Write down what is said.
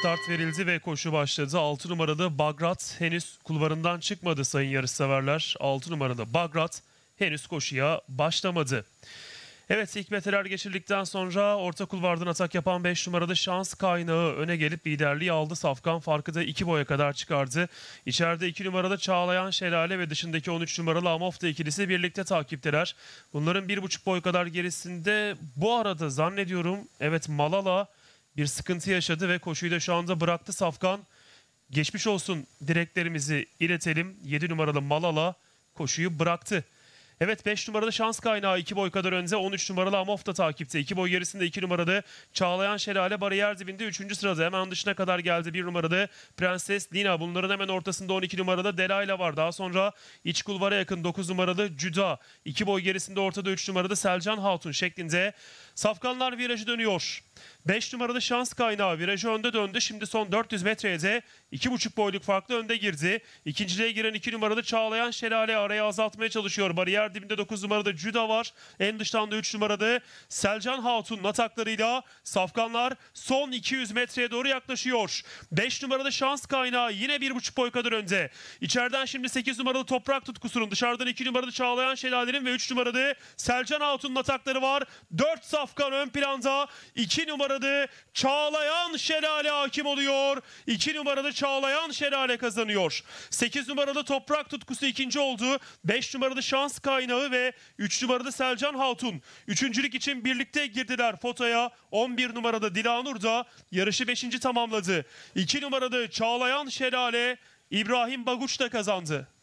Start verildi ve koşu başladı. 6 numaralı Bagrat henüz kulvarından çıkmadı sayın yarışseverler. 6 numaralı Bagrat henüz koşuya başlamadı. Evet ilk metreler geçirdikten sonra orta kulvardan atak yapan 5 numaralı şans kaynağı öne gelip liderliği aldı. Safkan farkı da 2 boya kadar çıkardı. İçeride 2 numaralı Çağlayan Şelale ve dışındaki 13 numaralı Amofta ikilisi birlikte takipteler. Bunların 1,5 boy kadar gerisinde bu arada zannediyorum evet Malala bir sıkıntı yaşadı ve koşuyu da şu anda bıraktı Safkan. Geçmiş olsun Direklerimizi iletelim. 7 numaralı Malala koşuyu bıraktı. Evet 5 numaralı şans kaynağı 2 boy kadar önde. 13 numaralı Amof da takipte. 2 boy gerisinde 2 numaralı Çağlayan Şelale bariyer dibinde 3. sırada. Hemen dışına kadar geldi 1 numaralı Prenses Lina. Bunların hemen ortasında 12 numaralı Delayla var. Daha sonra iç kulvara yakın 9 numaralı Cüda. 2 boy gerisinde ortada 3 numaralı Selcan Hatun şeklinde. Safkanlar virajı dönüyor. 5 numaralı şans kaynağı virajı önde döndü. Şimdi son 400 metreye de 2,5 boyluk farklı önde girdi. İkinciliğe giren 2 numaralı Çağlayan Şelale arayı azaltmaya çalışıyor. Bariyer dibinde 9 numarada Cüda var. En dıştan da 3 numarada Selcan Hatun ataklarıyla Safkanlar son 200 metreye doğru yaklaşıyor. 5 numaralı şans kaynağı yine 1,5 boy kadar önde. İçeriden şimdi 8 numaralı Toprak Tutkusu'nun dışarıdan 2 numaralı Çağlayan Şelale'nin ve 3 numaralı Selcan Hatun'un atakları var. 4 Safkan ön planda 2 numarada Çağlayan Şelale hakim oluyor. 2 numarada Çağlayan Şelale kazanıyor. 8 numarada Toprak Tutkusu ikinci oldu. 5 numarada Şans Kaynağı ve 3 numarada Selcan Hatun. Üçüncülük için birlikte girdiler fotoya. 11 numarada Dilanur da yarışı 5. tamamladı. 2 numarada Çağlayan Şelale İbrahim Baguç da kazandı.